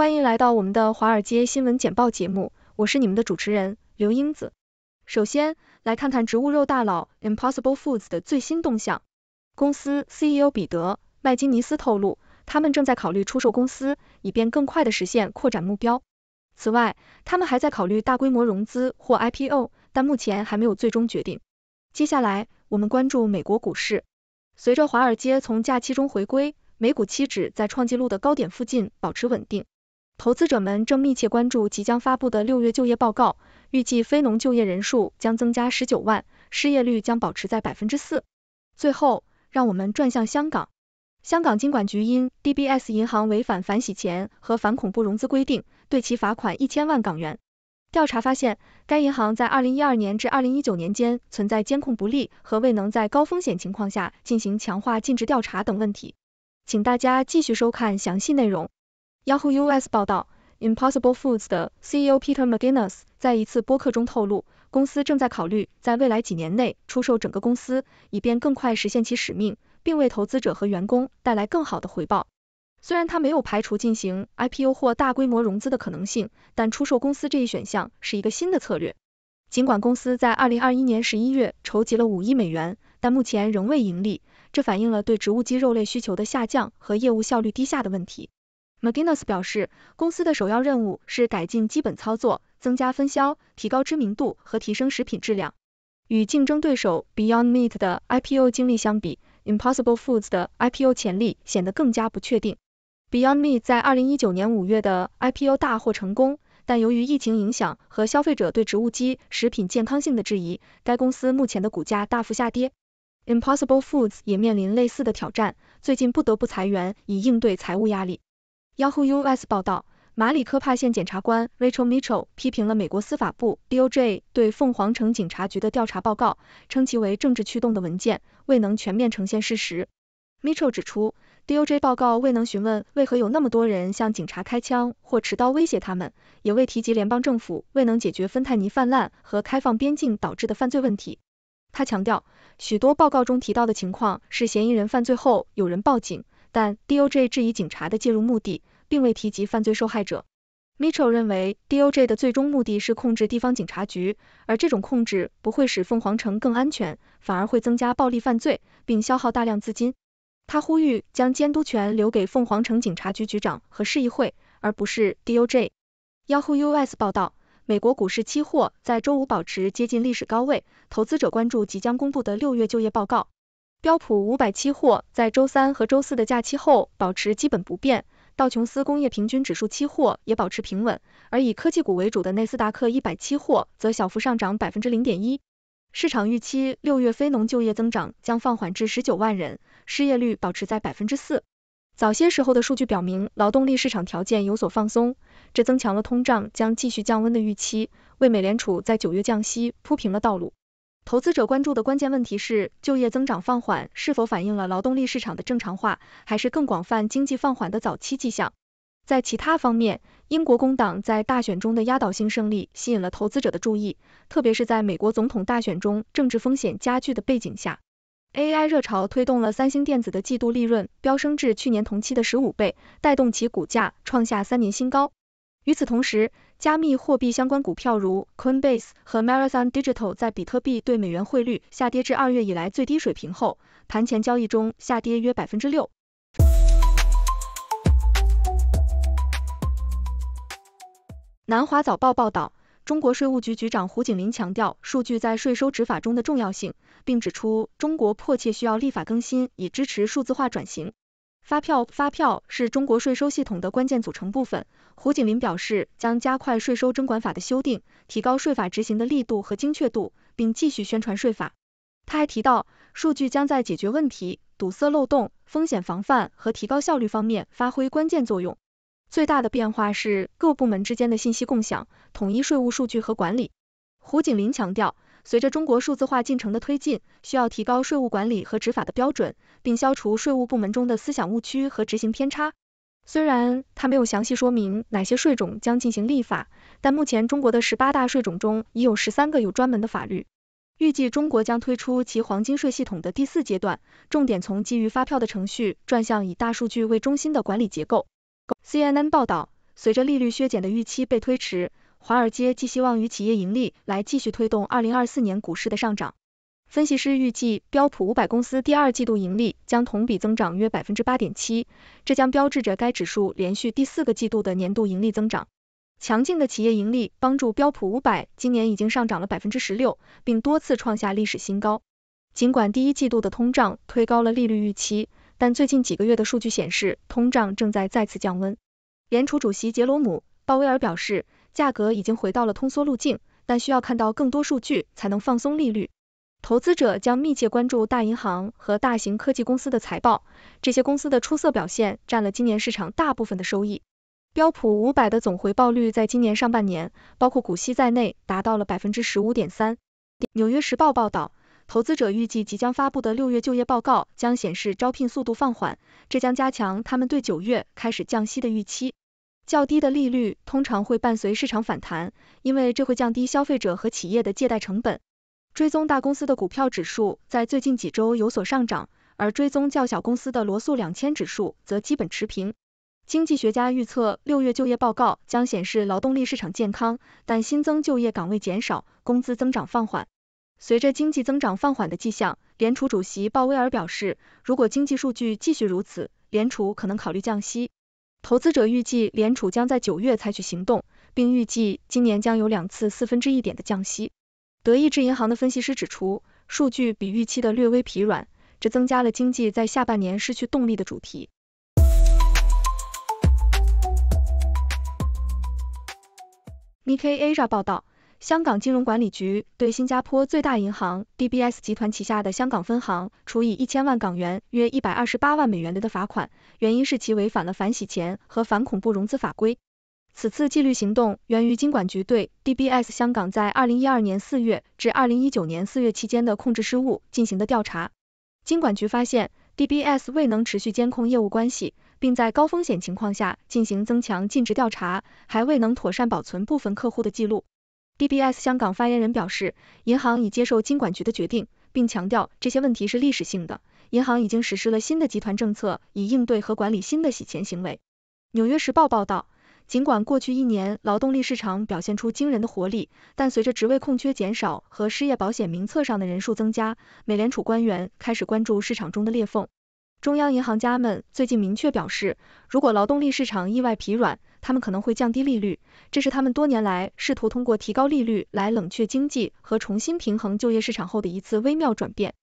欢迎来到我们的华尔街新闻简报节目，我是你们的主持人刘英子。首先来看看植物肉大佬 Impossible Foods 的最新动向。公司 CEO 彼得·麦金尼斯透露，他们正在考虑出售公司，以便更快地实现扩展目标。此外，他们还在考虑大规模融资或 IPO，但目前还没有最终决定。接下来，我们关注美国股市。随着华尔街从假期中回归，美股期指在创纪录的高点附近保持稳定。投资者们正密切关注即将发布的六月就业报告，预计非农就业人数将增加十九万，失业率将保持在百分之四。最后，让我们转向香港，香港金管局因 DBS 银行违反反洗钱和反恐怖融资规定，对其罚款一千万港元。调查发现，该银行在二零一二年至二零一九年间存在监控不力和未能在高风险情况下进行强化尽职调查等问题。请大家继续收看详细内容。Yahoo US 报道，Impossible Foods 的 CEO Peter McGinnis 在一次播客中透露，公司正在考虑在未来几年内出售整个公司，以便更快实现其使命，并为投资者和员工带来更好的回报。虽然他没有排除进行 IPO 或大规模融资的可能性，但出售公司这一选项是一个新的策略。尽管公司在2021年11月筹集了5亿美元，但目前仍未盈利，这反映了对植物基肉类需求的下降和业务效率低下的问题。m c i n n i s 表示，公司的首要任务是改进基本操作、增加分销、提高知名度和提升食品质量。与竞争对手 Beyond Meat 的 IPO 经历相比，Impossible Foods 的 IPO 潜力显得更加不确定。Beyond Meat 在2019年5月的 IPO 大获成功，但由于疫情影响和消费者对植物基食品健康性的质疑，该公司目前的股价大幅下跌。Impossible Foods 也面临类似的挑战，最近不得不裁员以应对财务压力。Yahoo US 报道，马里科帕县检察官 Rachel Mitchell 批评了美国司法部 DOJ 对凤凰城警察局的调查报告，称其为政治驱动的文件，未能全面呈现事实。Mitchell 指出，DOJ 报告未能询问为何有那么多人向警察开枪或持刀威胁他们，也未提及联邦政府未能解决芬太尼泛滥和开放边境导致的犯罪问题。他强调，许多报告中提到的情况是嫌疑人犯罪后有人报警，但 DOJ 质疑警察的介入目的。并未提及犯罪受害者。Mitchell 认为 DOJ 的最终目的是控制地方警察局，而这种控制不会使凤凰城更安全，反而会增加暴力犯罪，并消耗大量资金。他呼吁将监督权留给凤凰城警察局局长和市议会，而不是 DOJ。Yahoo US 报道，美国股市期货在周五保持接近历史高位，投资者关注即将公布的六月就业报告。标普五百期货在周三和周四的假期后保持基本不变。道琼斯工业平均指数期货也保持平稳，而以科技股为主的纳斯达克一百期货则小幅上涨百分之零点一。市场预期六月非农就业增长将放缓至十九万人，失业率保持在百分之四。早些时候的数据表明劳动力市场条件有所放松，这增强了通胀将继续降温的预期，为美联储在九月降息铺平了道路。投资者关注的关键问题是，就业增长放缓是否反映了劳动力市场的正常化，还是更广泛经济放缓的早期迹象。在其他方面，英国工党在大选中的压倒性胜利吸引了投资者的注意，特别是在美国总统大选中政治风险加剧的背景下。AI 热潮推动了三星电子的季度利润飙升至去年同期的十五倍，带动其股价创下三年新高。与此同时，加密货币相关股票如 Coinbase 和 Marathon Digital 在比特币对美元汇率下跌至二月以来最低水平后，盘前交易中下跌约百分之六。南华早报报道，中国税务局局长胡景林强调数据在税收执法中的重要性，并指出中国迫切需要立法更新以支持数字化转型。发票，发票是中国税收系统的关键组成部分。胡景林表示，将加快税收征管法的修订，提高税法执行的力度和精确度，并继续宣传税法。他还提到，数据将在解决问题、堵塞漏洞、风险防范和提高效率方面发挥关键作用。最大的变化是各部门之间的信息共享、统一税务数据和管理。胡景林强调。随着中国数字化进程的推进，需要提高税务管理和执法的标准，并消除税务部门中的思想误区和执行偏差。虽然他没有详细说明哪些税种将进行立法，但目前中国的十八大税种中已有十三个有专门的法律。预计中国将推出其黄金税系统的第四阶段，重点从基于发票的程序转向以大数据为中心的管理结构。CNN 报道，随着利率削减的预期被推迟。华尔街寄希望于企业盈利来继续推动二零二四年股市的上涨。分析师预计标普五百公司第二季度盈利将同比增长约百分之八点七，这将标志着该指数连续第四个季度的年度盈利增长。强劲的企业盈利帮助标普五百今年已经上涨了百分之十六，并多次创下历史新高。尽管第一季度的通胀推高了利率预期，但最近几个月的数据显示通胀正在再次降温。联储主席杰罗姆·鲍威尔表示。价格已经回到了通缩路径，但需要看到更多数据才能放松利率。投资者将密切关注大银行和大型科技公司的财报，这些公司的出色表现占了今年市场大部分的收益。标普五百的总回报率在今年上半年，包括股息在内，达到了百分之十五点三。纽约时报报道，投资者预计即将发布的六月就业报告将显示招聘速度放缓，这将加强他们对九月开始降息的预期。较低的利率通常会伴随市场反弹，因为这会降低消费者和企业的借贷成本。追踪大公司的股票指数在最近几周有所上涨，而追踪较小公司的罗素两千指数则基本持平。经济学家预测六月就业报告将显示劳动力市场健康，但新增就业岗位减少，工资增长放缓。随着经济增长放缓的迹象，联储主席鲍威尔表示，如果经济数据继续如此，联储可能考虑降息。投资者预计联储将在九月采取行动，并预计今年将有两次四分之一点的降息。德意志银行的分析师指出，数据比预期的略微疲软，这增加了经济在下半年失去动力的主题。n i k a z a 报道。香港金融管理局对新加坡最大银行 DBS 集团旗下的香港分行处以一千万港元（约一百二十八万美元）的罚款，原因是其违反了反洗钱和反恐怖融资法规。此次纪律行动源于金管局对 DBS 香港在二零一二年四月至二零一九年四月期间的控制失误进行的调查。金管局发现，DBS 未能持续监控业务关系，并在高风险情况下进行增强尽职调查，还未能妥善保存部分客户的记录。BBS 香港发言人表示，银行已接受金管局的决定，并强调这些问题是历史性的。银行已经实施了新的集团政策，以应对和管理新的洗钱行为。《纽约时报》报道，尽管过去一年劳动力市场表现出惊人的活力，但随着职位空缺减少和失业保险名册上的人数增加，美联储官员开始关注市场中的裂缝。中央银行家们最近明确表示，如果劳动力市场意外疲软，他们可能会降低利率，这是他们多年来试图通过提高利率来冷却经济和重新平衡就业市场后的一次微妙转变。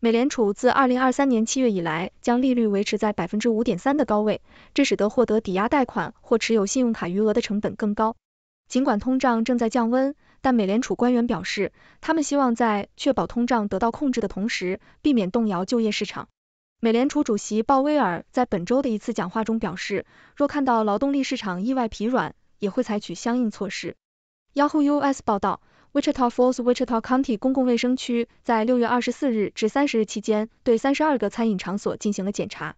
美联储自二零二三年七月以来，将利率维持在百分之五点三的高位，这使得获得抵押贷款或持有信用卡余额的成本更高。尽管通胀正在降温，但美联储官员表示，他们希望在确保通胀得到控制的同时，避免动摇就业市场。美联储主席鲍威尔在本周的一次讲话中表示，若看到劳动力市场意外疲软，也会采取相应措施。Yahoo US 报道，Wichita Falls Wichita County 公共卫生区在六月二十四日至三十日期间，对三十二个餐饮场所进行了检查。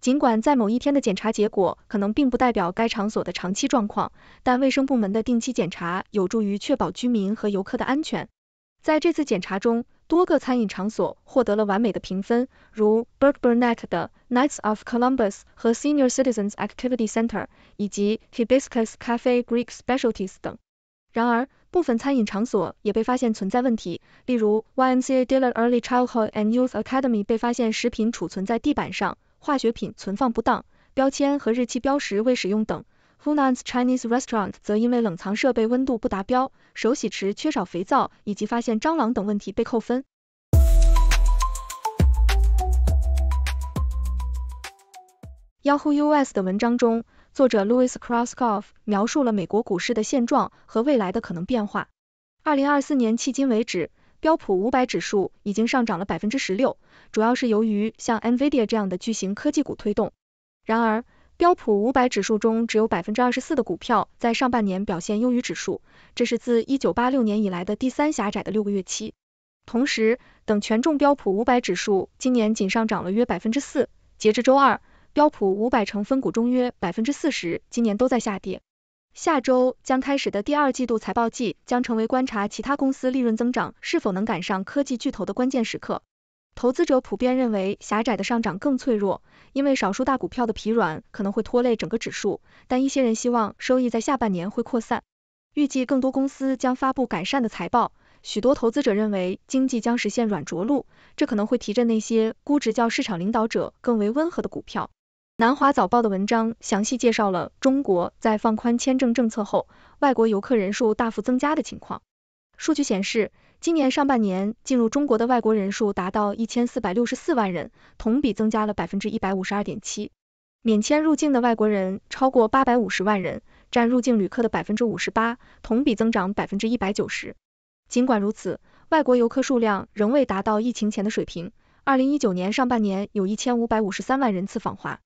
尽管在某一天的检查结果可能并不代表该场所的长期状况，但卫生部门的定期检查有助于确保居民和游客的安全。在这次检查中，多个餐饮场所获得了完美的评分，如 Burke Burnett 的 Knights of Columbus 和 Senior Citizens Activity Center，以及 Hibiscus Cafe Greek Specialties 等。然而，部分餐饮场所也被发现存在问题，例如 YMCA Dillard Early Childhood and Youth Academy 被发现食品储存在地板上，化学品存放不当，标签和日期标识未使用等。Hunan's Chinese Restaurant 则因为冷藏设备温度不达标、手洗池缺少肥皂以及发现蟑螂等问题被扣分。Yahoo US 的文章中，作者 Louis Krasikov 描述了美国股市的现状和未来的可能变化。二零二四年迄今为止，标普五百指数已经上涨了百分之十六，主要是由于像 Nvidia 这样的巨型科技股推动。然而，标普五百指数中只有百分之二十四的股票在上半年表现优于指数，这是自一九八六年以来的第三狭窄的六个月期。同时，等权重标普五百指数今年仅上涨了约百分之四。截至周二，标普五百成分股中约百分之四十今年都在下跌。下周将开始的第二季度财报季将成为观察其他公司利润增长是否能赶上科技巨头的关键时刻。投资者普遍认为狭窄的上涨更脆弱，因为少数大股票的疲软可能会拖累整个指数。但一些人希望收益在下半年会扩散，预计更多公司将发布改善的财报。许多投资者认为经济将实现软着陆，这可能会提振那些估值较市场领导者更为温和的股票。南华早报的文章详细介绍了中国在放宽签证政策后，外国游客人数大幅增加的情况。数据显示。今年上半年进入中国的外国人数达到一千四百六十四万人，同比增加了百分之一百五十二点七。免签入境的外国人超过八百五十万人，占入境旅客的百分之五十八，同比增长百分之一百九十。尽管如此，外国游客数量仍未达到疫情前的水平。二零一九年上半年有一千五百五十三万人次访华。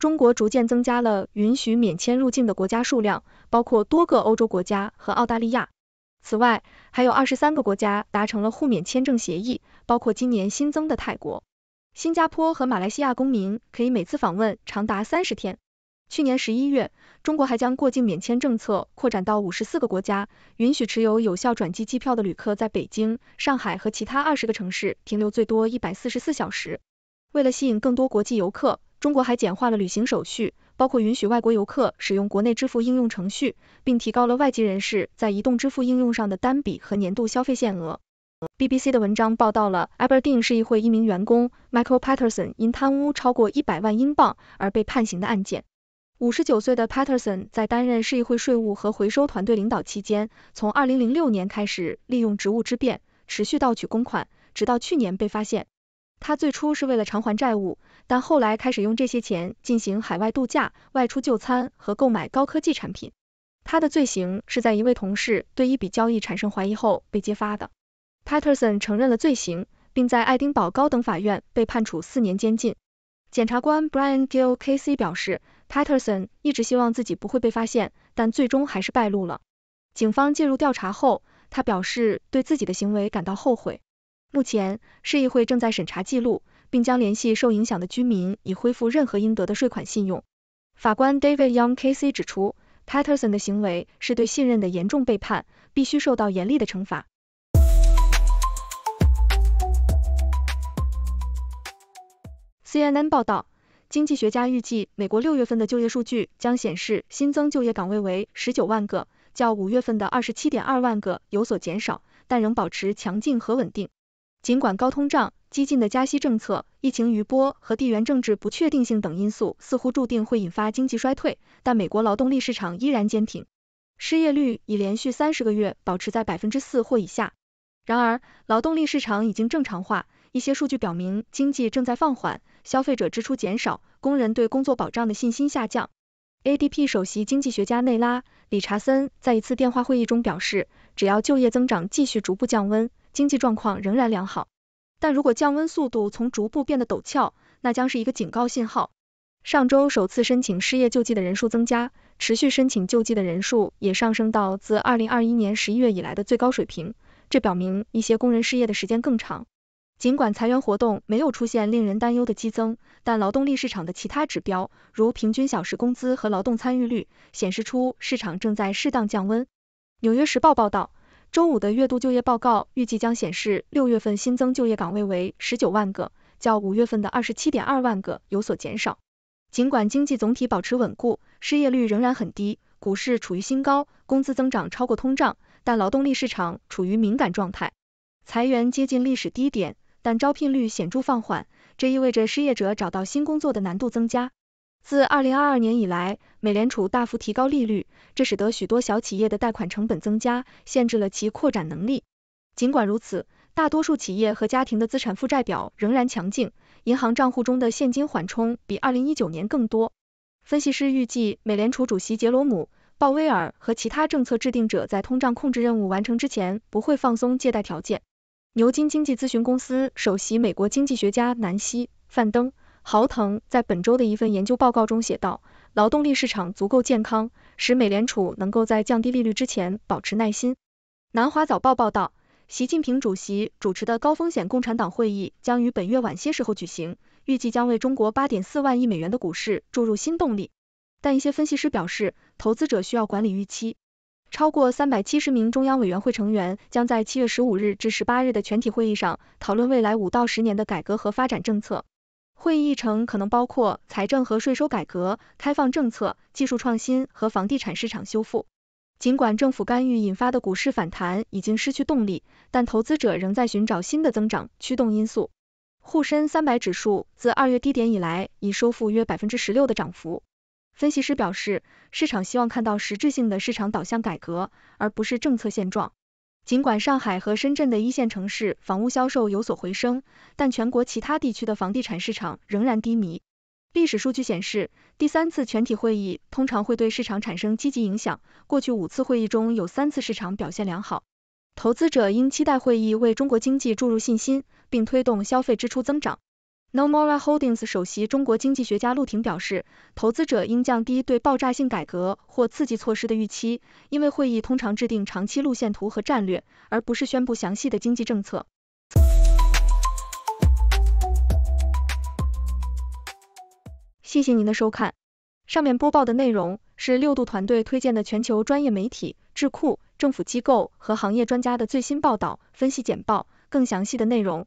中国逐渐增加了允许免签入境的国家数量，包括多个欧洲国家和澳大利亚。此外，还有二十三个国家达成了互免签证协议，包括今年新增的泰国、新加坡和马来西亚公民，可以每次访问长达三十天。去年十一月，中国还将过境免签政策扩展到五十四个国家，允许持有有效转机机票的旅客在北京、上海和其他二十个城市停留最多一百四十四小时。为了吸引更多国际游客，中国还简化了旅行手续。包括允许外国游客使用国内支付应用程序，并提高了外籍人士在移动支付应用上的单笔和年度消费限额。BBC 的文章报道了 Aberdeen 市议会一名员工 Michael Paterson 因贪污超过一百万英镑而被判刑的案件。五十九岁的 Paterson 在担任市议会税务和回收团队领导期间，从二零零六年开始利用职务之便，持续盗取公款，直到去年被发现。他最初是为了偿还债务，但后来开始用这些钱进行海外度假、外出就餐和购买高科技产品。他的罪行是在一位同事对一笔交易产生怀疑后被揭发的。p a t e r s o n 承认了罪行，并在爱丁堡高等法院被判处四年监禁。检察官 Brian Gill KC 表示 p t t e r s o n 一直希望自己不会被发现，但最终还是败露了。警方介入调查后，他表示对自己的行为感到后悔。目前，市议会正在审查记录，并将联系受影响的居民以恢复任何应得的税款信用。法官 David Young KC 指出 p a t e r s o n 的行为是对信任的严重背叛，必须受到严厉的惩罚。CNN 报道，经济学家预计美国六月份的就业数据将显示新增就业岗位为十九万个，较五月份的二十七点二万个有所减少，但仍保持强劲和稳定。尽管高通胀、激进的加息政策、疫情余波和地缘政治不确定性等因素似乎注定会引发经济衰退，但美国劳动力市场依然坚挺，失业率已连续三十个月保持在百分之四或以下。然而，劳动力市场已经正常化，一些数据表明经济正在放缓，消费者支出减少，工人对工作保障的信心下降。ADP 首席经济学家内拉·理查森在一次电话会议中表示。只要就业增长继续逐步降温，经济状况仍然良好。但如果降温速度从逐步变得陡峭，那将是一个警告信号。上周首次申请失业救济的人数增加，持续申请救济的人数也上升到自2021年11月以来的最高水平，这表明一些工人失业的时间更长。尽管裁员活动没有出现令人担忧的激增，但劳动力市场的其他指标，如平均小时工资和劳动参与率，显示出市场正在适当降温。纽约时报报道，周五的月度就业报告预计将显示，六月份新增就业岗位为十九万个，较五月份的二十七点二万个有所减少。尽管经济总体保持稳固，失业率仍然很低，股市处于新高，工资增长超过通胀，但劳动力市场处于敏感状态，裁员接近历史低点，但招聘率显著放缓，这意味着失业者找到新工作的难度增加。自二零二二年以来，美联储大幅提高利率，这使得许多小企业的贷款成本增加，限制了其扩展能力。尽管如此，大多数企业和家庭的资产负债表仍然强劲，银行账户中的现金缓冲比二零一九年更多。分析师预计，美联储主席杰罗姆·鲍威尔和其他政策制定者在通胀控制任务完成之前不会放松借贷条件。牛津经济咨询公司首席美国经济学家南希·范登。豪腾在本周的一份研究报告中写道，劳动力市场足够健康，使美联储能够在降低利率之前保持耐心。南华早报报道，习近平主席主持的高风险共产党会议将于本月晚些时候举行，预计将为中国八点四万亿美元的股市注入新动力。但一些分析师表示，投资者需要管理预期。超过三百七十名中央委员会成员将在七月十五日至十八日的全体会议上讨论未来五到十年的改革和发展政策。会议议程可能包括财政和税收改革、开放政策、技术创新和房地产市场修复。尽管政府干预引发的股市反弹已经失去动力，但投资者仍在寻找新的增长驱动因素。沪深三百指数自二月低点以来已收复约百分之十六的涨幅。分析师表示，市场希望看到实质性的市场导向改革，而不是政策现状。尽管上海和深圳的一线城市房屋销售有所回升，但全国其他地区的房地产市场仍然低迷。历史数据显示，第三次全体会议通常会对市场产生积极影响。过去五次会议中有三次市场表现良好。投资者应期待会议为中国经济注入信心，并推动消费支出增长。Nomura Holdings 首席中国经济学家陆婷表示，投资者应降低对爆炸性改革或刺激措施的预期，因为会议通常制定长期路线图和战略，而不是宣布详细的经济政策。谢谢您的收看，上面播报的内容是六度团队推荐的全球专业媒体、智库、政府机构和行业专家的最新报道、分析简报，更详细的内容。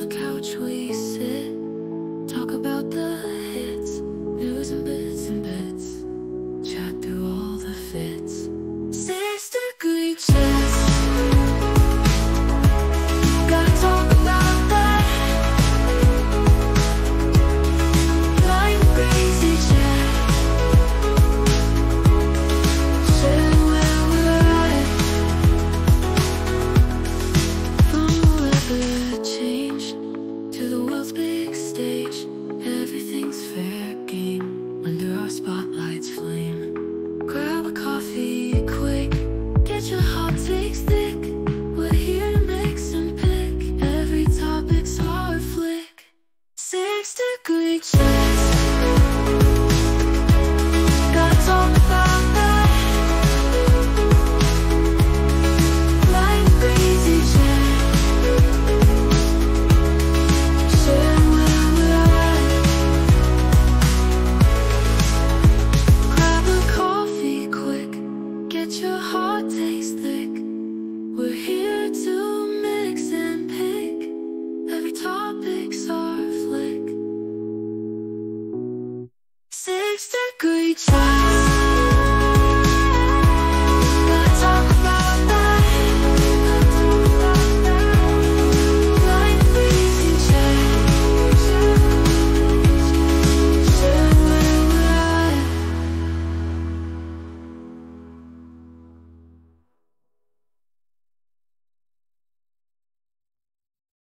on the couch we sit. taste like